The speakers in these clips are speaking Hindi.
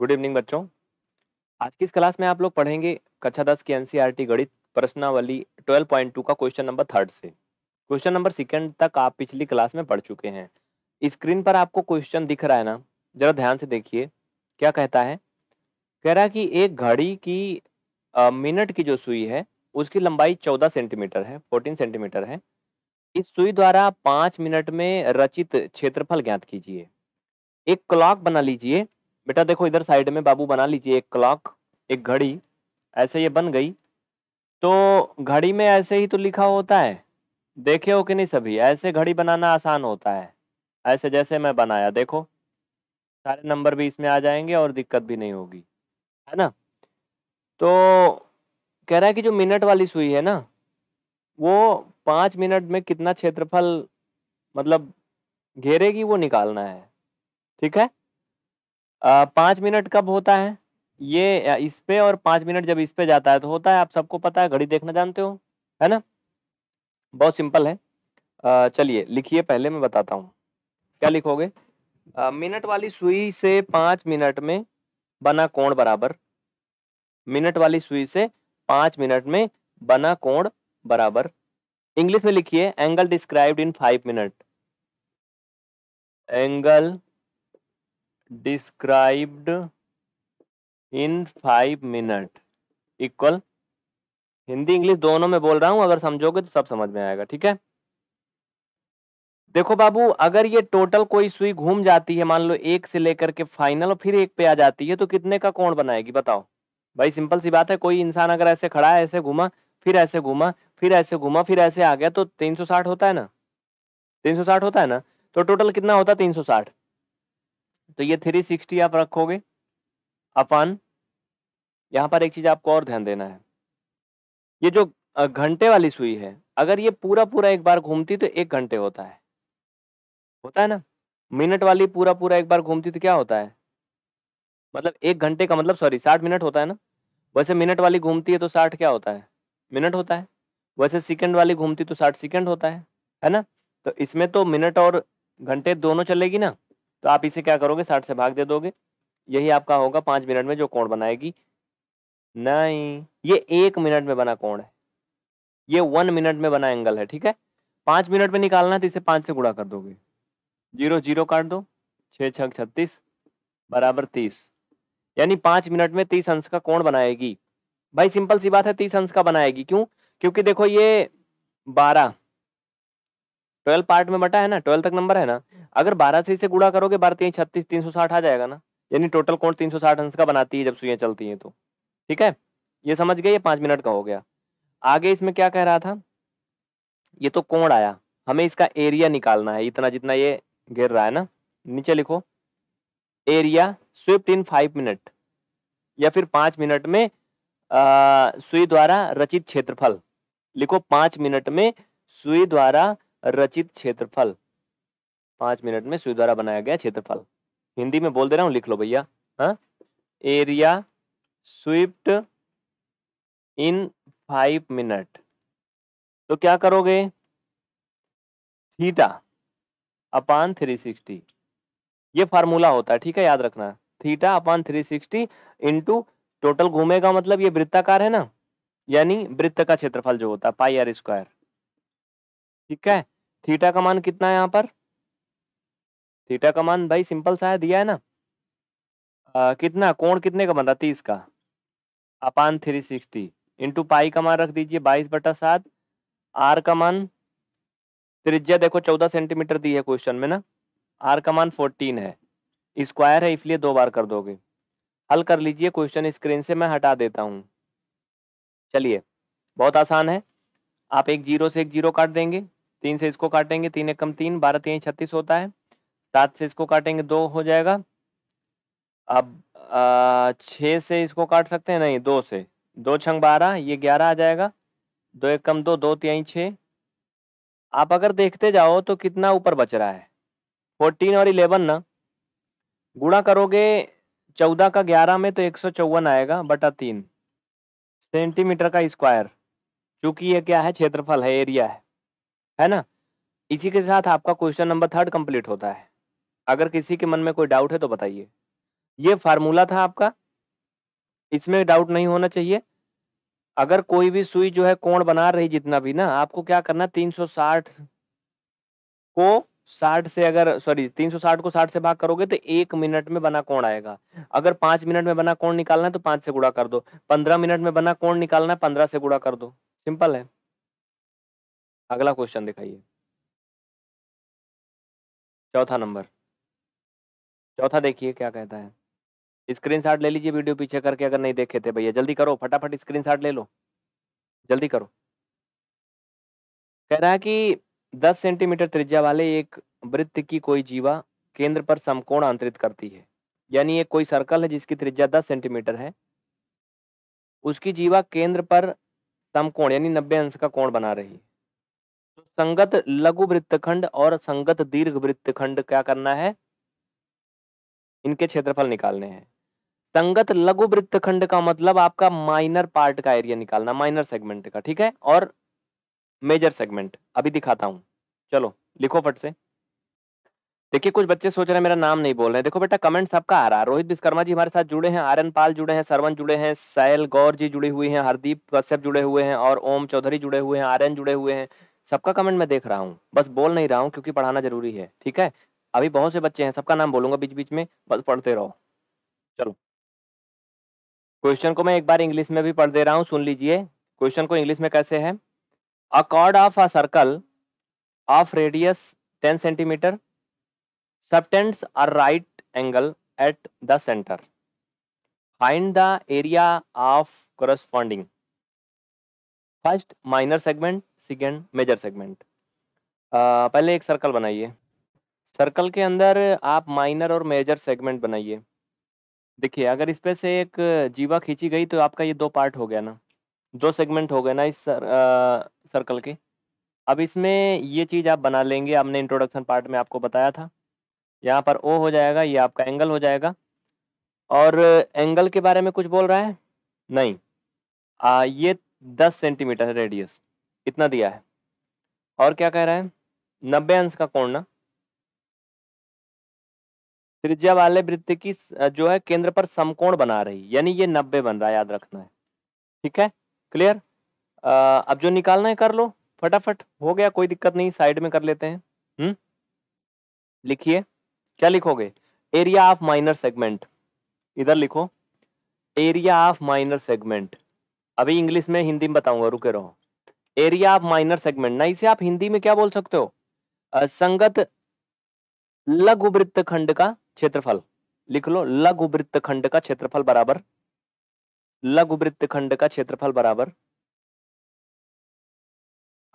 गुड इवनिंग बच्चों आज की इस क्लास में आप लोग पढ़ेंगे कक्षा दस की एनसीईआरटी e गणित प्रश्नावली 12.2 का क्वेश्चन नंबर थर्ड से क्वेश्चन नंबर सेकंड तक आप पिछली क्लास में पढ़ चुके हैं स्क्रीन पर आपको क्वेश्चन दिख रहा है ना जरा ध्यान से देखिए क्या कहता है कह रहा है कि एक घड़ी की मिनट की जो सुई है उसकी लंबाई चौदह सेंटीमीटर है फोर्टीन सेंटीमीटर है इस सुई द्वारा पाँच मिनट में रचित क्षेत्रफल ज्ञात कीजिए एक क्लॉक बना लीजिए बेटा देखो इधर साइड में बाबू बना लीजिए एक क्लॉक एक घड़ी ऐसे ये बन गई तो घड़ी में ऐसे ही तो लिखा होता है देखे हो कि नहीं सभी ऐसे घड़ी बनाना आसान होता है ऐसे जैसे मैं बनाया देखो सारे नंबर भी इसमें आ जाएंगे और दिक्कत भी नहीं होगी है ना तो कह रहा है कि जो मिनट वाली सुई है ना वो पाँच मिनट में कितना क्षेत्रफल मतलब घेरेगी वो निकालना है ठीक है पाँच मिनट कब होता है ये इस पे और पाँच मिनट जब इस पे जाता है तो होता है आप सबको पता है घड़ी देखना जानते हो है ना बहुत सिंपल है चलिए लिखिए पहले मैं बताता हूँ क्या लिखोगे मिनट वाली सुई से पाँच मिनट में बना कोण बराबर मिनट वाली सुई से पाँच मिनट में बना कोण बराबर इंग्लिश में लिखिए angle described in five minute angle described in five minute equal Hindi English दोनों में बोल रहा हूं अगर समझोगे तो सब समझ में आएगा ठीक है देखो बाबू अगर ये टोटल कोई सुई घूम जाती है मान लो एक से लेकर के फाइनल और फिर एक पे आ जाती है तो कितने का कोण बनाएगी बताओ भाई सिंपल सी बात है कोई इंसान अगर ऐसे खड़ा है ऐसे घूमा फिर ऐसे घूमा फिर ऐसे घूमा फिर ऐसे आ गया तो 360 होता है ना 360 होता है ना तो टोटल कितना होता है 360 तो ये 360 आप रखोगे अपन यहाँ पर एक चीज़ आपको और ध्यान देना है ये जो घंटे वाली सुई है अगर ये पूरा पूरा एक बार घूमती तो एक घंटे होता है होता है ना मिनट वाली पूरा पूरा एक बार घूमती तो क्या होता है मतलब एक घंटे का मतलब सॉरी साठ मिनट होता है ना वैसे मिनट वाली घूमती है तो साठ क्या होता है मिनट होता है वैसे सेकंड वाली घूमती तो साठ सेकंड होता है है ना तो इसमें तो मिनट और घंटे दोनों चलेगी ना तो आप इसे क्या करोगे साठ से भाग दे दोगे यही आपका होगा पांच मिनट में जो कोण बनाएगी नहीं ये एक मिनट में बना कोण है ये वन मिनट में बना एंगल है ठीक है पांच मिनट में निकालना है तो इसे पांच से गुड़ा कर दोगे जीरो जीरो काट दो छ छत्तीस बराबर तीस यानी पांच मिनट में तीस अंश का कोण बनाएगी भाई सिंपल सी बात है तीस अंश का बनाएगी क्यों क्योंकि देखो ये बारह ट्वेल्व पार्ट में बटा है ना ट्वेल्व तक नंबर है ना अगर बारह से इसे गुड़ा करोगे बारह तीन छत्तीस तीन सौ साठ आ जाएगा ना यानी टोटल कौन तीन सौ साठ अंश का बनाती है जब सुइयाँ चलती हैं तो ठीक है ये समझ गए ये पाँच मिनट का हो गया आगे इसमें क्या कह रहा था ये तो कोण आया हमें इसका एरिया निकालना है इतना जितना ये गिर रहा है ना नीचे लिखो area swift in five minute या फिर पाँच मिनट में सुई द्वारा रचित क्षेत्रफल लिखो पाँच मिनट में सुई द्वारा रचित क्षेत्रफल पांच मिनट में सुई द्वारा बनाया गया क्षेत्रफल हिंदी में बोल दे रहा हूं लिख लो भैया हाँ? Area swept in five minute तो क्या करोगे थीटा अपान थ्री सिक्सटी ये फार्मूला होता है ठीक है याद रखना theta upon three sixty into total घूमेगा मतलब ये वृत्ताकार है ना यानी वृत्त का क्षेत्रफल जो होता है पाई आर स्क्वायर ठीक है थीटा का मान कितना है यहाँ पर थीटा का मान भाई सिंपल सा है दिया है ना आ, कितना कोण कितने का बन रहा तीस का upon three sixty into pi का मान रख दीजिए बाईस बटा सात आर का मान त्रिज्या देखो चौदह सेंटीमीटर दी है क्वेश्चन में ना आर का मान फोर्टीन है स्क्वायर है इसलिए दो बार कर दोगे हल कर लीजिए क्वेश्चन स्क्रीन से मैं हटा देता हूँ चलिए बहुत आसान है आप एक जीरो से एक जीरो काट देंगे तीन से इसको काटेंगे तीन एक कम तीन बारह तीन छत्तीस होता है सात से इसको काटेंगे दो हो जाएगा अब छः से इसको काट सकते हैं नहीं दो से दो छंग बारह ये ग्यारह आ जाएगा दो एक कम दो दो तीन छः आप अगर देखते जाओ तो कितना ऊपर बच रहा है फोर्टीन और इलेवन ना गुणा करोगे चौदह का ग्यारह में तो एक सौ चौवन आएगा बटा तीन सेंटीमीटर का स्क्वायर क्योंकि ये क्या है क्षेत्रफल है एरिया है है ना इसी के साथ आपका क्वेश्चन नंबर थर्ड कंप्लीट होता है अगर किसी के मन में कोई डाउट है तो बताइए ये फार्मूला था आपका इसमें डाउट नहीं होना चाहिए अगर कोई भी सुई जो है कोण बना रही जितना भी ना आपको क्या करना 360 को 60 से अगर सॉरी 360 को 60 से भाग करोगे तो एक मिनट में बना कोण आएगा अगर पांच मिनट में बना कोण निकालना है तो पांच से गुड़ा कर दो पंद्रह मिनट में बना कोण निकालना है पंद्रह से गुड़ा कर दो सिंपल है अगला क्वेश्चन दिखाइए चौथा नंबर चौथा देखिए क्या कहता है स्क्रीनशॉट ले लीजिए वीडियो पीछे करके अगर नहीं देखे थे भैया जल्दी करो फटाफट स्क्रीनशॉट ले लो जल्दी करो कह रहा है कि 10 सेंटीमीटर त्रिज्या वाले एक वृत्त की कोई जीवा केंद्र पर समकोण अंतरित करती है यानी ये कोई सर्कल है जिसकी त्रिज्या 10 सेंटीमीटर है उसकी जीवा केंद्र पर समकोण यानी 90 अंश का कोण बना रही है तो संगत लघु वृत्तखंड और संगत दीर्घ वृत्तखंड क्या करना है इनके क्षेत्रफल निकालने हैं संगत लघु वृत्तखंड का मतलब आपका माइनर पार्ट का एरिया निकालना माइनर सेगमेंट का ठीक है और मेजर सेगमेंट अभी दिखाता हूं चलो लिखो फट से देखिए कुछ बच्चे सोच रहे हैं मेरा नाम नहीं बोल रहे देखो बेटा कमेंट सबका आ रहा है रोहित विश्वकर्मा जी हमारे साथ जुड़े हैं आर्यन पाल जुड़े हैं सरवन जुड़े हैं सैल गौर जी जुड़े हुए हैं हरदीप कश्यप जुड़े हुए हैं और ओम चौधरी जुड़े हुए हैं आर्यन जुड़े हुए हैं सबका कमेंट मैं देख रहा हूँ बस बोल नहीं रहा हूँ क्योंकि पढ़ाना जरूरी है ठीक है अभी बहुत से बच्चे हैं सबका नाम बोलूंगा बीच बीच में बस पढ़ते रहो चलो क्वेश्चन को मैं एक बार इंग्लिश में भी पढ़ दे रहा हूँ सुन लीजिए क्वेश्चन को इंग्लिश में कैसे है a chord of a circle of radius ten centimetre subtends a right angle at the centre find the area of corresponding first minor segment second major segment पहले एक सर्कल बनाइए सर्कल के अंदर आप माइनर और मेजर सेगमेंट बनाइए देखिए अगर इस पे से एक जीवा खींची गई तो आपका ये दो पार्ट हो गया ना दो सेगमेंट हो गए ना इस सर, आ, सर्कल के अब इसमें ये चीज़ आप बना लेंगे हमने इंट्रोडक्शन पार्ट में आपको बताया था यहाँ पर ओ हो जाएगा ये आपका एंगल हो जाएगा और एंगल के बारे में कुछ बोल रहा है नहीं आ, ये दस सेंटीमीटर है रेडियस इतना दिया है और क्या कह रहा है नब्बे अंश का कोण ना त्रिज्या वाले वृत्त की जो है केंद्र पर समकोण बना रही यानी ये नब्बे बन रहा है याद रखना है ठीक है क्लियर अब जो निकालना है कर लो फटाफट हो गया कोई दिक्कत नहीं साइड में कर लेते हैं हम्म लिखिए क्या लिखोगे एरिया ऑफ माइनर सेगमेंट इधर लिखो एरिया ऑफ माइनर सेगमेंट अभी इंग्लिश में हिंदी में बताऊंगा रुके रहो एरिया ऑफ माइनर सेगमेंट ना इसे आप हिंदी में क्या बोल सकते हो संगत लघु वृत्त खंड का क्षेत्रफल लिख लो लघु वृत्त खंड का क्षेत्रफल बराबर लघु वृत्त खंड का क्षेत्रफल बराबर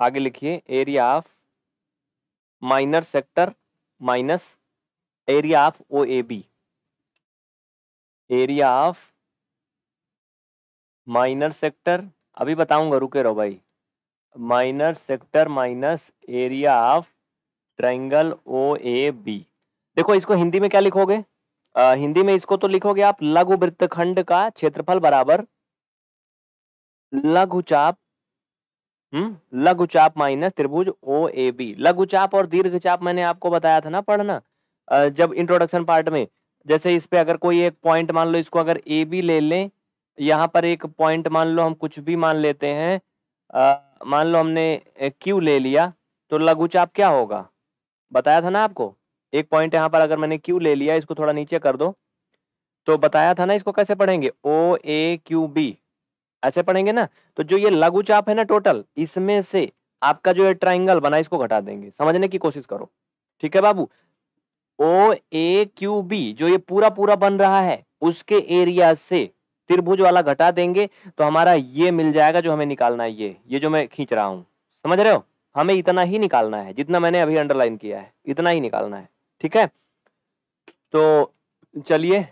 आगे लिखिए area of minor sector minus area of O A B area of minor sector अभी बताऊंगा रुके रहो भाई minor sector minus area of triangle O A B देखो इसको हिंदी में क्या लिखोगे आ, हिंदी में इसको तो लिखोगे आप लघु वृत्तखंड का क्षेत्रफल बराबर लघुचाप हम्म लघुचाप माइनस त्रिभुज ओ ए बी लघुचाप और दीर्घचाप मैंने आपको बताया था ना पढ़ना जब इंट्रोडक्शन पार्ट में जैसे इस पे अगर कोई एक पॉइंट मान लो इसको अगर ए बी ले लें यहाँ पर एक पॉइंट मान लो हम कुछ भी मान लेते हैं मान लो हमने क्यू ले लिया तो लघुचाप क्या होगा बताया था ना आपको एक पॉइंट यहाँ पर अगर मैंने क्यू ले लिया इसको थोड़ा नीचे कर दो तो बताया था ना इसको कैसे पढ़ेंगे ओ ए क्यू बी ऐसे पढ़ेंगे ना तो जो ये लघुचाप है ना टोटल इसमें से आपका जो ये ट्राइंगल बना इसको घटा देंगे समझने की कोशिश करो ठीक है बाबू ओ ए क्यू बी जो ये पूरा पूरा बन रहा है उसके एरिया से त्रिभुज वाला घटा देंगे तो हमारा ये मिल जाएगा जो हमें निकालना है ये ये जो मैं खींच रहा हूँ समझ रहे हो हमें इतना ही निकालना है जितना मैंने अभी अंडरलाइन किया है इतना ही निकालना है ठीक है तो चलिए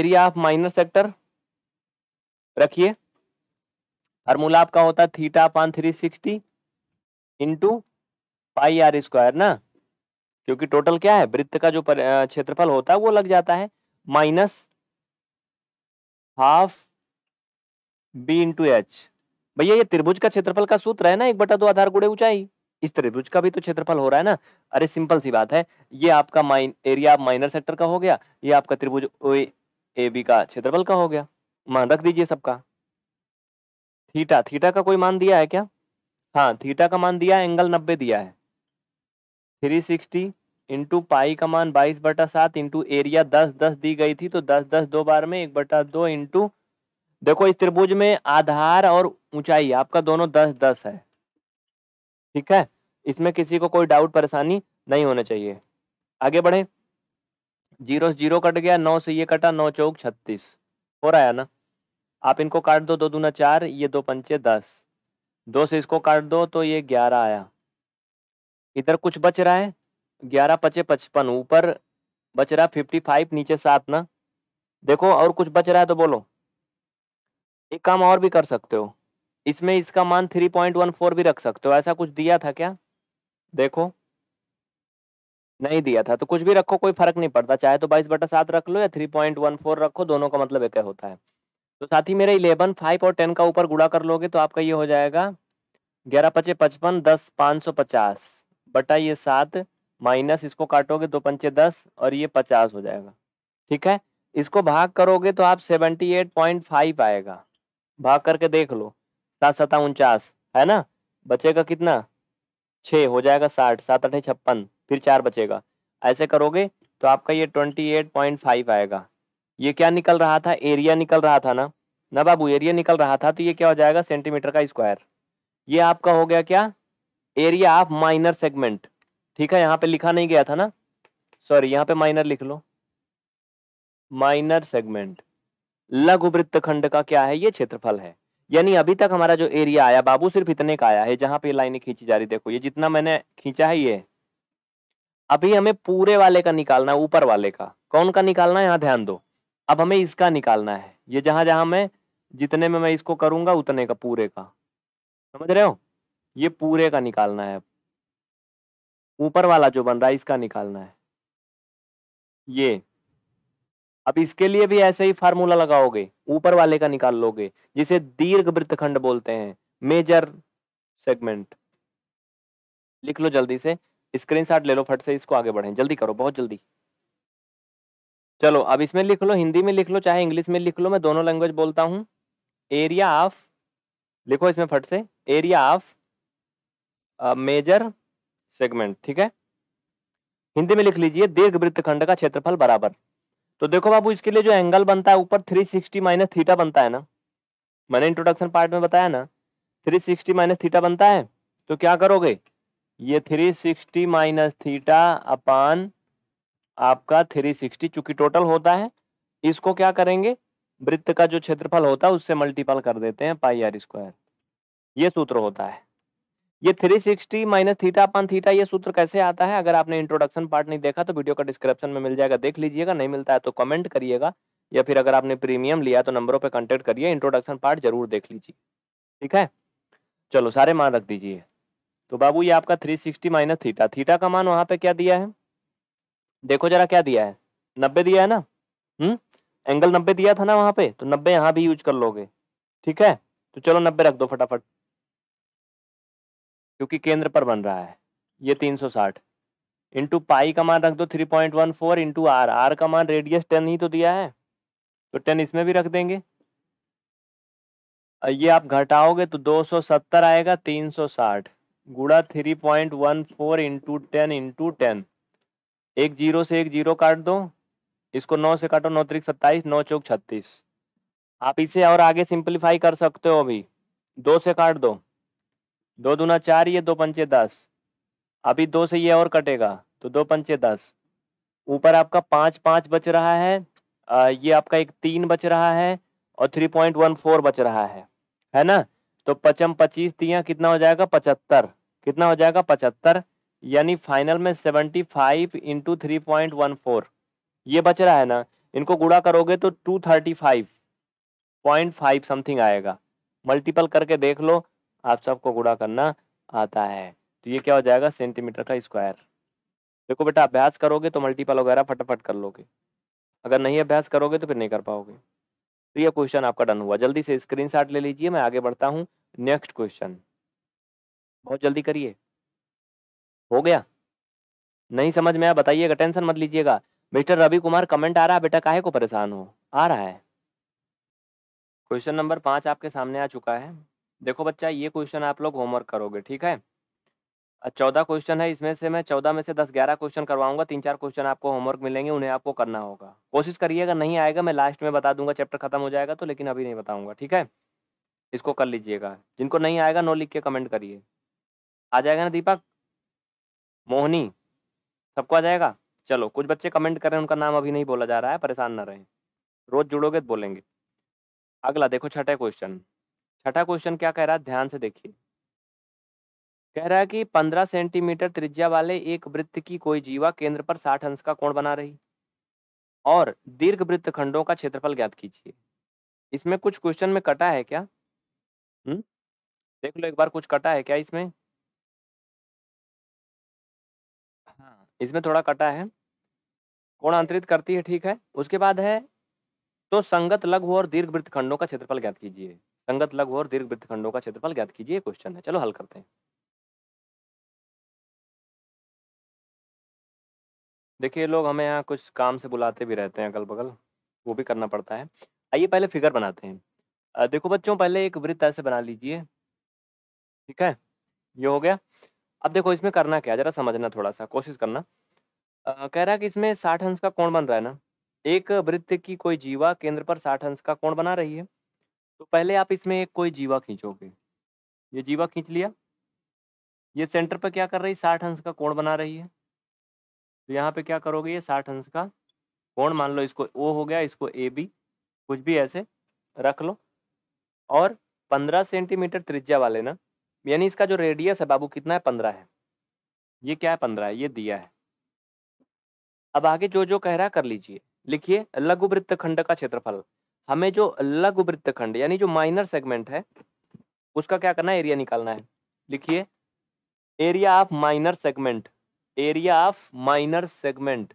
एरिया ऑफ माइनर सेक्टर रखिए फार्मूला आपका होता है theta upon three sixty into pi R square ना क्योंकि टोटल क्या है वृत्त का जो क्षेत्रफल होता है वो लग जाता है minus half B into H भैया ये त्रिभुज का क्षेत्रफल का सूत्र है ना एक बटा दो आधार गुड़े ऊंचाई इस त्रिभुज का भी तो क्षेत्रफल हो रहा है ना अरे सिंपल सी बात है ये आपका माइन एरिया माइनर सेक्टर का हो गया ये आपका त्रिभुज ए बी का क्षेत्रफल का हो गया मान रख दीजिए सबका थीटा थीटा का कोई मान दिया है क्या हाँ थीटा का मान दिया एंगल नब्बे दिया है थ्री सिक्सटी इंटू पाई का मान बाईस बटा सात इंटू एरिया दस दस दी गई थी तो दस दस दो बार में एक बटा दो इंटू देखो इस त्रिभुज में आधार और ऊंचाई आपका दोनों दस दस है ठीक है इसमें किसी को कोई डाउट परेशानी नहीं होना चाहिए आगे बढ़े जीरो से जीरो कट गया नौ से ये कटा नौ चौक छत्तीस हो रहा है ना आप इनको काट दो दो दूना चार ये दो पंचे दस दो से इसको काट दो तो ये ग्यारह आया इधर कुछ बच रहा है ग्यारह पचे पचपन ऊपर बच रहा फिफ्टी फाइव नीचे सात ना देखो और कुछ बच रहा है तो बोलो एक काम और भी कर सकते हो इसमें इसका मान थ्री पॉइंट वन फोर भी रख सकते हो ऐसा कुछ दिया था क्या देखो नहीं दिया था तो कुछ भी रखो कोई फर्क नहीं पड़ता चाहे तो बाईस बटा सात रख लो या थ्री पॉइंट वन फोर रखो दोनों का मतलब एक होता है तो साथ ही मेरे इलेवन फाइव और टेन का ऊपर गुड़ा कर लोगे तो आपका ये हो जाएगा ग्यारह पचे पचपन दस पाँच सौ पचास बटा ये सात माइनस इसको काटोगे दो पंचे दस और ये पचास हो जाएगा ठीक है इसको भाग करोगे तो आप सेवेंटी एट पॉइंट फाइव आएगा भाग करके देख लो सात सता उनचास है ना बचेगा कितना छः हो जाएगा साठ सात अठे छप्पन फिर चार बचेगा ऐसे करोगे तो आपका ये ट्वेंटी एट पॉइंट फाइव आएगा ये क्या निकल रहा था एरिया निकल रहा था ना ना बाबू एरिया निकल रहा था तो ये क्या हो जाएगा सेंटीमीटर का स्क्वायर ये आपका हो गया क्या एरिया ऑफ माइनर सेगमेंट ठीक है यहाँ पे लिखा नहीं गया था ना सॉरी यहाँ पे माइनर लिख लो माइनर सेगमेंट लघु वृत्त खंड का क्या है ये क्षेत्रफल है यानी अभी तक हमारा जो एरिया आया बाबू सिर्फ इतने का आया है जहां पे लाइनें खींची जा रही देखो ये जितना मैंने खींचा है ये अभी हमें पूरे वाले का निकालना है ऊपर वाले का कौन का निकालना है यहाँ ध्यान दो अब हमें इसका निकालना है ये जहां जहां मैं जितने में मैं इसको करूंगा उतने का पूरे का समझ रहे हो ये पूरे का निकालना है ऊपर वाला जो बन रहा है इसका निकालना है ये अब इसके लिए भी ऐसे ही फार्मूला लगाओगे ऊपर वाले का निकाल लोगे जिसे दीर्घ वृत्तखंड बोलते हैं मेजर सेगमेंट लिख लो जल्दी से स्क्रीनशॉट ले लो फट से इसको आगे बढ़े जल्दी करो बहुत जल्दी चलो अब इसमें लिख लो हिंदी में लिख लो चाहे इंग्लिश में लिख लो मैं दोनों लैंग्वेज बोलता हूं एरिया ऑफ लिखो इसमें फट से एरिया ऑफ मेजर सेगमेंट ठीक है हिंदी में लिख लीजिए दीर्घ वृत्तखंड का क्षेत्रफल बराबर तो देखो बाबू इसके लिए जो एंगल बनता है ऊपर 360 सिक्सटी माइनस थीटा बनता है ना मैंने इंट्रोडक्शन पार्ट में बताया ना 360 सिक्सटी माइनस थीटा बनता है तो क्या करोगे ये 360 सिक्सटी माइनस थीटा अपान आपका 360 सिक्सटी चूंकि टोटल होता है इसको क्या करेंगे वृत्त का जो क्षेत्रफल होता है उससे मल्टीपल कर देते हैं पाई आर स्क्वायर ये सूत्र होता है ये 360 sixty minus theta upon theta ये सूत्र कैसे आता है अगर आपने इंट्रोडक्शन पार्ट नहीं देखा तो वीडियो का डिस्क्रिप्शन में मिल जाएगा देख लीजिएगा नहीं मिलता है तो कमेंट करिएगा या फिर अगर आपने प्रीमियम लिया तो नंबरों पर कॉन्टेक्ट करिए इंट्रोडक्शन पार्ट जरूर देख लीजिए ठीक है चलो सारे मान रख दीजिए तो बाबू ये आपका three sixty minus theta theta का मान वहाँ पे क्या दिया है देखो जरा क्या दिया है नब्बे दिया है ना हम्म एंगल नब्बे दिया था ना वहाँ पे तो नब्बे यहाँ भी यूज कर लोगे ठीक है तो चलो नब्बे रख दो फटाफट क्योंकि केंद्र पर बन रहा है ये 360 इंटू पाई का मान रख दो 3.14 point one four into R R का मान रेडियस 10 ही तो दिया है तो 10 इसमें भी रख देंगे ये आप घटाओगे तो 270 आएगा 360 गुड़ा three point one four into ten into ten एक जीरो से एक जीरो काट दो इसको नौ से काटो नौ त्रिक सत्ताईस नौ चौक छत्तीस आप इसे और आगे सिंप्लीफाई कर सकते हो अभी दो से काट दो दो दूना चार ये दो पंचे दस अभी दो से ये और कटेगा तो दो पंचे दस ऊपर आपका पाँच पाँच बच रहा है आ, ये आपका एक तीन बच रहा है और थ्री पॉइंट वन फोर बच रहा है है ना तो पचम पच्चीस दिया कितना हो जाएगा पचहत्तर कितना हो जाएगा पचहत्तर यानी फाइनल में seventy five into three point one four ये बच रहा है ना इनको गुड़ा करोगे तो two thirty five point five something आएगा मल्टीपल करके देख लो आप सबको गुणा करना आता है तो ये क्या हो जाएगा सेंटीमीटर का स्क्वायर देखो बेटा अभ्यास करोगे तो मल्टीपल वगैरह फटाफट कर लोगे अगर नहीं अभ्यास करोगे तो फिर नहीं कर पाओगे तो ये क्वेश्चन आपका डन हुआ जल्दी से स्क्रीनशॉट ले लीजिए मैं आगे बढ़ता हूँ नेक्स्ट क्वेश्चन बहुत जल्दी करिए हो गया नहीं समझ में आया बताइएगा टेंशन मत लीजिएगा मिस्टर रवि कुमार कमेंट आ रहा है बेटा काहे को परेशान हो आ रहा है क्वेश्चन नंबर पाँच आपके सामने आ चुका है देखो बच्चा ये क्वेश्चन आप लोग होमवर्क करोगे ठीक है चौदह क्वेश्चन है इसमें से मैं चौदह में से दस ग्यारह क्वेश्चन करवाऊंगा तीन चार क्वेश्चन आपको होमवर्क मिलेंगे उन्हें आपको करना होगा कोशिश करिएगा नहीं आएगा मैं लास्ट में बता दूंगा चैप्टर खत्म हो जाएगा तो लेकिन अभी नहीं बताऊंगा ठीक है इसको कर लीजिएगा जिनको नहीं आएगा नो लिख के कमेंट करिए आ जाएगा ना दीपक मोहनी सबको आ जाएगा चलो कुछ बच्चे कमेंट करें उनका नाम अभी नहीं बोला जा रहा है परेशान ना रहें रोज जुड़ोगे तो बोलेंगे अगला देखो छठे क्वेश्चन छठा क्वेश्चन क्या कह रहा है ध्यान से देखिए कह रहा है कि पंद्रह सेंटीमीटर त्रिज्या वाले एक वृत्त की कोई जीवा केंद्र पर साठ अंश का कोण बना रही और दीर्घ वृत्त खंडों का क्षेत्रफल ज्ञात कीजिए इसमें कुछ क्वेश्चन में कटा है क्या हम्म देख लो एक बार कुछ कटा है क्या इसमें हाँ इसमें थोड़ा कटा है कोण अंतरित करती है ठीक है उसके बाद है तो संगत लघु और दीर्घ वृत्त खंडों का क्षेत्रफल ज्ञात कीजिए संगत लघु और दीर्घ वृत्त खंडों का क्षेत्रफल ज्ञात कीजिए क्वेश्चन है चलो हल करते हैं देखिए लोग हमें यहाँ कुछ काम से बुलाते भी रहते हैं अगल बगल वो भी करना पड़ता है आइए पहले फिगर बनाते हैं देखो बच्चों पहले एक वृत्त ऐसे बना लीजिए ठीक है ये हो गया अब देखो इसमें करना क्या जरा समझना थोड़ा सा कोशिश करना आ, कह रहा है कि इसमें साठ अंश का कोण बन रहा है ना एक वृत्त की कोई जीवा केंद्र पर साठ अंश का कोण बना रही है तो पहले आप इसमें कोई जीवा खींचोगे ये जीवा खींच लिया ये सेंटर पर क्या कर रही है साठ अंश का कोण बना रही है तो यहाँ पे क्या करोगे ये साठ अंश का कोण मान लो इसको ओ हो गया इसको ए बी कुछ भी ऐसे रख लो और पंद्रह सेंटीमीटर त्रिज्या वाले ना यानी इसका जो रेडियस है बाबू कितना है पंद्रह है ये क्या है पंद्रह है ये दिया है अब आगे जो जो कह रहा कर लीजिए लिखिए लघु वृत्त खंड का क्षेत्रफल हमें जो लघु वृत्त खंड यानी जो माइनर सेगमेंट है उसका क्या करना है एरिया निकालना है लिखिए area of minor segment area of minor segment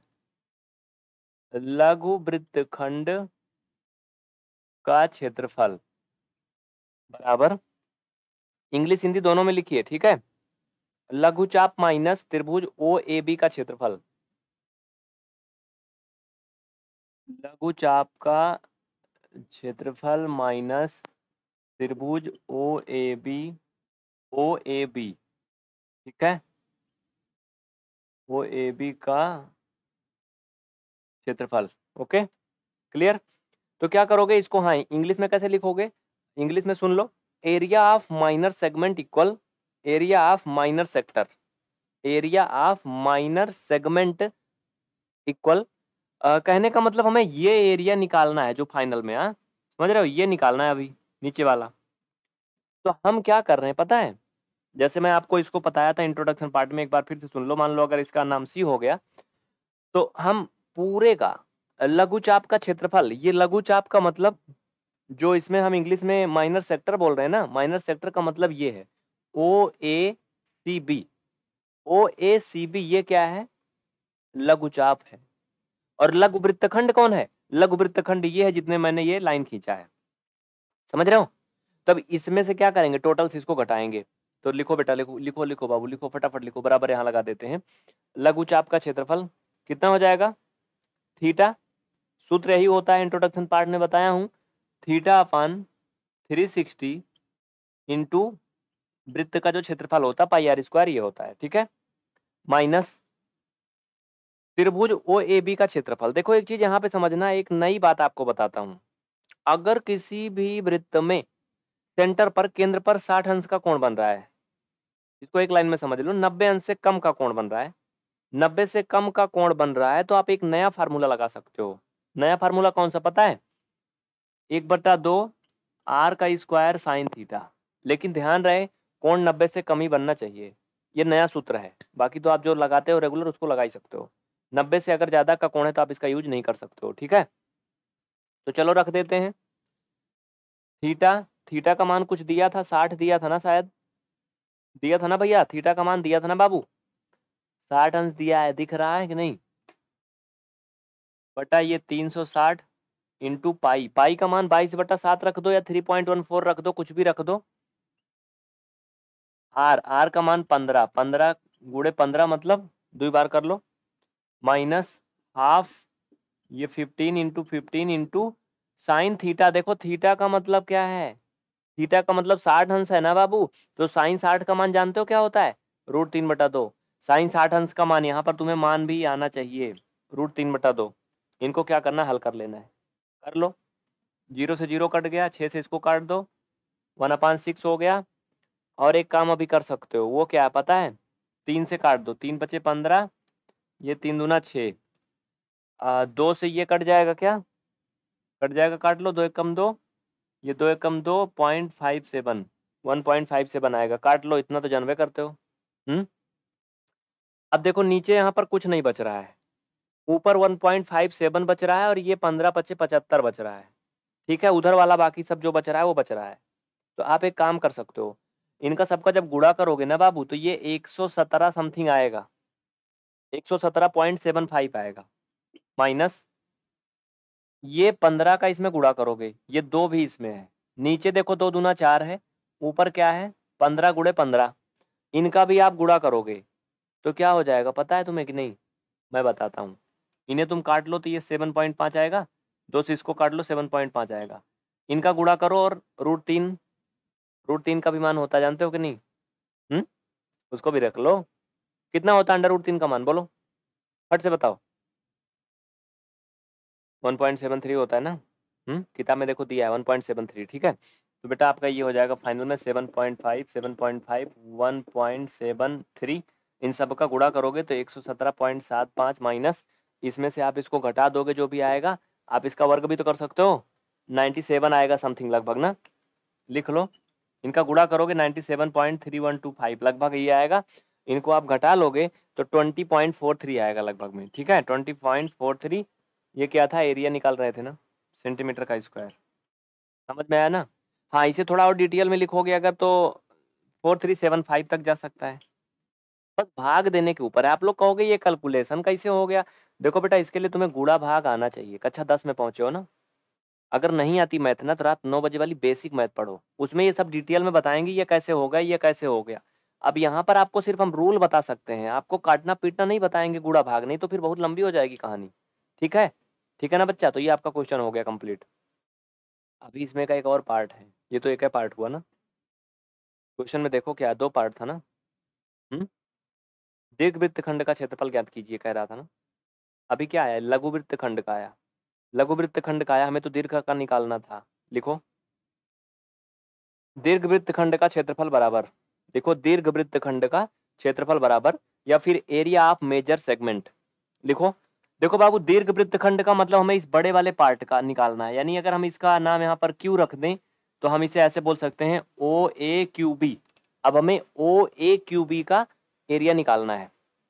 लघु वृत्त खंड का क्षेत्रफल बराबर इंग्लिश हिंदी दोनों में लिखिए ठीक है लघुचाप माइनस त्रिभुज ओ ए बी का क्षेत्रफल लघुचाप का क्षेत्रफल माइनस त्रिभुज ओ A B O A B ठीक है ओ ए बी का क्षेत्रफल ओके क्लियर तो क्या करोगे इसको हाँ इंग्लिश में कैसे लिखोगे इंग्लिश में सुन लो area of minor segment equal area of minor sector area of minor segment equal कहने का मतलब हमें ये एरिया निकालना है जो फाइनल में हाँ समझ रहे हो ये निकालना है अभी नीचे वाला तो हम क्या कर रहे हैं पता है जैसे मैं आपको इसको बताया था इंट्रोडक्शन पार्ट में एक बार फिर से सुन लो मान लो अगर इसका नाम सी हो गया तो हम पूरे का लघु चाप का क्षेत्रफल ये लघु चाप का मतलब जो इसमें हम इंग्लिश में माइनर सेक्टर बोल रहे हैं ना माइनर सेक्टर का मतलब ये है ओ ए सी बी ओ ए सी बी ये क्या है लघुचाप है और लघु वृत्तखंड कौन है लघु वृत्तखंड ये है जितने मैंने ये लाइन खींचा है समझ रहे हो तब तो इसमें से क्या करेंगे टोटल्स इसको घटाएंगे तो लिखो बेटा लिखो लिखो लिखो बाबू लिखो फटाफट लिखो बराबर यहाँ लगा देते हैं लघु चाप का क्षेत्रफल कितना हो जाएगा थीटा सूत्र यही होता है इंट्रोडक्शन पार्ट में बताया हूँ theta upon three sixty into वृत्त का जो क्षेत्रफल होता है पाई आर स्क्वायर ये होता है ठीक है माइनस त्रिभुज ओ ए बी का क्षेत्रफल देखो एक चीज यहाँ पे समझना एक नई बात आपको बताता हूँ अगर किसी भी वृत्त में सेंटर पर केंद्र पर साठ अंश का कोण बन रहा है इसको एक लाइन में समझ लो नब्बे अंश से कम का कोण बन रहा है नब्बे से कम का कोण बन रहा है तो आप एक नया फार्मूला लगा सकते हो नया फार्मूला कौन सा पता है एक बट्टा दो आर का स्क्वायर साइन थीटा लेकिन ध्यान रहे कोण नब्बे से कम ही बनना चाहिए ये नया सूत्र है बाकी तो आप जो लगाते हो रेगुलर उसको लगा ही सकते हो नब्बे से अगर ज़्यादा का कोण है तो आप इसका यूज नहीं कर सकते हो ठीक है तो चलो रख देते हैं थीटा थीटा का मान कुछ दिया था साठ दिया था ना शायद दिया था ना भैया थीटा का मान दिया था ना बाबू साठ अंश दिया है दिख रहा है कि नहीं बटा ये तीन सौ साठ इंटू पाई पाई का मान बाईस बटा सात रख दो या थ्री पॉइंट वन फोर रख दो कुछ भी रख दो आर आर का मान पंद्रह पंद्रह गुड़े पंद्रह मतलब दो बार कर लो माइनस हाफ ये fifteen into fifteen into sine theta देखो थीटा का मतलब क्या है थीटा का मतलब साठ अंश है ना बाबू तो साइन साठ का मान जानते हो क्या होता है रूट तीन बटा दो साइन साठ अंश का मान यहाँ पर तुम्हें मान भी आना चाहिए रूट तीन बटा दो इनको क्या करना हल कर लेना है कर लो जीरो से जीरो कट गया छः से इसको काट दो वन अपान सिक्स हो गया और एक काम अभी कर सकते हो वो क्या है पता है तीन से काट दो तीन पचे पंद्रह ये तीन दूना छः दो से ये कट जाएगा क्या कट जाएगा काट लो दो एक कम दो ये दो एक कम दो point five seven one point five seven आएगा काट लो इतना तो जानवे करते हो हम्म अब देखो नीचे यहाँ पर कुछ नहीं बच रहा है ऊपर वन पॉइंट फाइव सेवन बच रहा है और ये पंद्रह पच्चीस पचहत्तर बच रहा है ठीक है उधर वाला बाकी सब जो बच रहा है वो बच रहा है तो आप एक काम कर सकते हो इनका सबका जब गुड़ा करोगे ना बाबू तो ये एक सौ सत्रह समथिंग आएगा एक सौ सत्रह पॉइंट सेवन फाइव आएगा माइनस ये पंद्रह का इसमें गुड़ा करोगे ये दो भी इसमें है नीचे देखो दो दूना चार है ऊपर क्या है पंद्रह गुड़े पंद्रह इनका भी आप गुड़ा करोगे तो क्या हो जाएगा पता है तुम्हें कि नहीं मैं बताता हूँ इन्हें तुम काट लो तो ये सेवन पॉइंट पाँच आएगा दो से इसको काट लो सेवन पॉइंट पाँच आएगा इनका गुड़ा करो और रूट तीन रूट तीन का भी मान होता जानते हो कि नहीं हुँ? हम्म? उसको भी रख लो कितना होता है अंडर रूट तीन का मान बोलो फट से बताओ 1.73 होता है ना हम्म किताब में देखो दिया है 1.73 ठीक है तो बेटा आपका ये हो जाएगा फाइनल में 7.5 7.5 1.73 इन सब का गुड़ा करोगे तो 117.75 माइनस इसमें से आप इसको घटा दोगे जो भी आएगा आप इसका वर्ग भी तो कर सकते हो 97 आएगा समथिंग लगभग ना लिख लो इनका गुड़ा करोगे फाइव लगभग ये आएगा इनको आप घटा लोगे तो ट्वेंटी पॉइंट फोर थ्री आएगा लगभग में ठीक है ट्वेंटी पॉइंट फोर थ्री ये क्या था एरिया निकाल रहे थे ना सेंटीमीटर का स्क्वायर समझ में आया ना हाँ इसे थोड़ा और डिटेल में लिखोगे अगर तो फोर थ्री सेवन फाइव तक जा सकता है बस भाग देने के ऊपर है आप लोग कहोगे ये कैलकुलेशन कैसे हो गया देखो बेटा इसके लिए तुम्हें गुड़ा भाग आना चाहिए कक्षा अच्छा दस में पहुंचे हो ना अगर नहीं आती मैथ ना तो रात नौ बजे वाली बेसिक मैथ पढ़ो उसमें ये सब डिटेल में बताएंगे ये कैसे होगा ये कैसे हो गया अब यहाँ पर आपको सिर्फ हम रूल बता सकते हैं आपको काटना पीटना नहीं बताएंगे गुड़ा भाग नहीं तो फिर बहुत लंबी हो जाएगी कहानी ठीक है ठीक है ना बच्चा तो ये आपका क्वेश्चन हो गया कंप्लीट अभी इसमें का एक और पार्ट है ये तो एक है पार्ट हुआ ना क्वेश्चन में देखो क्या दो पार्ट था ना हम्म? दीर्घ वृत्त खंड का क्षेत्रफल ज्ञात कीजिए कह रहा था ना अभी क्या आया लघु वृत्त खंड का आया लघु वृत्त खंड का आया हमें तो दीर्घ का निकालना था लिखो दीर्घ वृत्त खंड का क्षेत्रफल बराबर देखो दीर्घ वृत्त खंड का क्षेत्रफल बराबर या फिर एरिया ऑफ मेजर सेगमेंट लिखो देखो बाबू दीर्घ वृत्त खंड का मतलब हमें इस बड़े वाले पार्ट का निकालना है यानी अगर हम इसका नाम यहाँ पर क्यू रख दें तो हम इसे ऐसे बोल सकते हैं ओ ए क्यू बी अब हमें ओ ए क्यू बी का एरिया निकालना है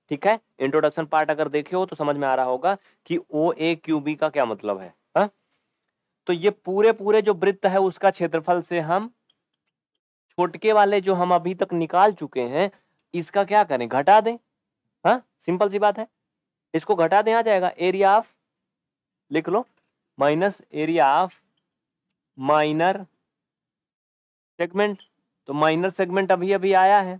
ठीक है इंट्रोडक्शन पार्ट अगर देखे हो तो समझ में आ रहा होगा कि ओ ए क्यू बी का क्या मतलब है हा? तो ये पूरे पूरे जो वृत्त है उसका क्षेत्रफल से हम फुटके वाले जो हम अभी तक निकाल चुके हैं इसका क्या करें घटा दें हा? सिंपल सी बात है इसको घटा दें आ जाएगा एरिया ऑफ लिख लो minus area of minor segment तो माइनर सेगमेंट अभी अभी आया है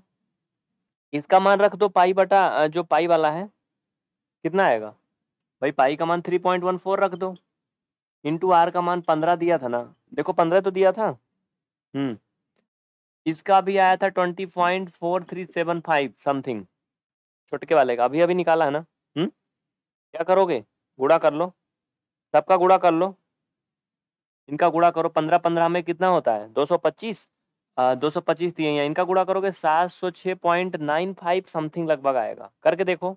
इसका मान रख दो पाई बटा जो पाई वाला है कितना आएगा भाई पाई का मान थ्री पॉइंट वन फोर रख दो इंटू आर का मान पंद्रह दिया था ना देखो पंद्रह तो दिया था हम्म इसका भी आया था twenty point four three seven five something छोटके वाले का अभी अभी निकाला है ना हम्म क्या करोगे गुड़ा कर लो सबका गुड़ा कर लो इनका गुड़ा करो पंद्रह पंद्रह में कितना होता है दो सौ पच्चीस दो सौ पच्चीस दिए यहाँ इनका गुड़ा करोगे सात सौ छः पॉइंट नाइन फाइव समथिंग लगभग आएगा करके देखो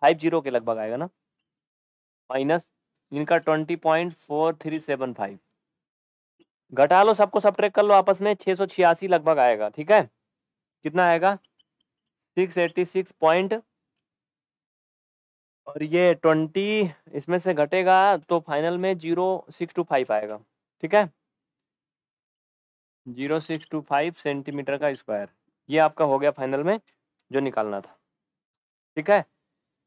फाइव जीरो के लगभग आएगा ना माइनस इनका twenty point four three seven five घटा लो सबको सब ट्रेक कर लो आपस में छह सौ छियासी लगभग आएगा ठीक है कितना आएगा सिक्स एट्टी सिक्स पॉइंट और ये ट्वेंटी इसमें से घटेगा तो फाइनल में जीरो सिक्स टू फाइव आएगा ठीक है zero six two five centimetre का स्क्वायर ये आपका हो गया फाइनल में जो निकालना था ठीक है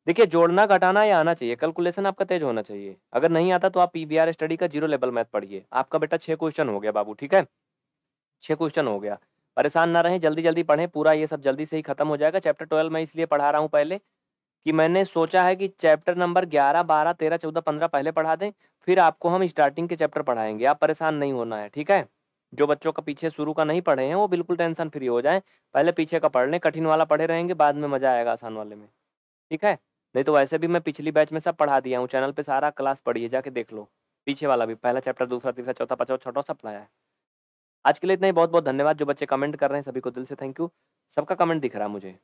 देखिए जोड़ना घटाना या आना चाहिए कैलकुलेशन आपका तेज होना चाहिए अगर नहीं आता तो आप पीबीआर स्टडी का जीरो लेवल मैथ पढ़िए आपका बेटा छह क्वेश्चन हो गया बाबू ठीक है छह क्वेश्चन हो गया परेशान ना रहें जल्दी जल्दी पढ़ें पूरा ये सब जल्दी से ही खत्म हो जाएगा चैप्टर ट्वेल्व में इसलिए पढ़ा रहा हूँ पहले कि मैंने सोचा है कि चैप्टर नंबर ग्यारह बारह तेरह चौदह पंद्रह पहले पढ़ा दें फिर आपको हम स्टार्टिंग के चैप्टर पढ़ाएंगे आप परेशान नहीं होना है ठीक है जो बच्चों का पीछे शुरू का नहीं पढ़े हैं वो बिल्कुल टेंशन फ्री हो जाए पहले पीछे का पढ़ लें कठिन वाला पढ़े रहेंगे बाद में मजा आएगा आसान वाले में ठीक है नहीं तो वैसे भी मैं पिछली बैच में सब पढ़ा दिया हूँ चैनल पे सारा क्लास पढ़िए जाके देख लो पीछे वाला भी पहला चैप्टर दूसरा तीसरा चौथा पाँचवा छठा सब पढ़ाया है आज के लिए इतना ही बहुत बहुत धन्यवाद जो बच्चे कमेंट कर रहे हैं सभी को दिल से थैंक यू सबका कमेंट दिख रहा है मुझे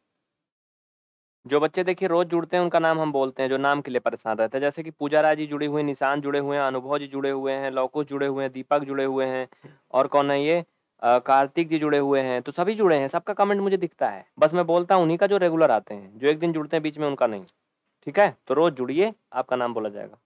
जो बच्चे देखिए रोज जुड़ते हैं उनका नाम हम बोलते हैं जो नाम के लिए परेशान रहते हैं जैसे कि पूजा राय जी जुड़ी हुई निशान जुड़े हुए हैं अनुभव जी जुड़े हुए हैं लौकुश जुड़े हुए हैं दीपक जुड़े हुए हैं और कौन है ये कार्तिक जी जुड़े हुए हैं तो सभी जुड़े हैं सबका कमेंट मुझे दिखता है बस मैं बोलता हूँ उन्हीं का जो रेगुलर आते हैं जो एक दिन जुड़ते हैं बीच में उनका नहीं ठीक है तो रोज जुड़िए आपका नाम बोला जाएगा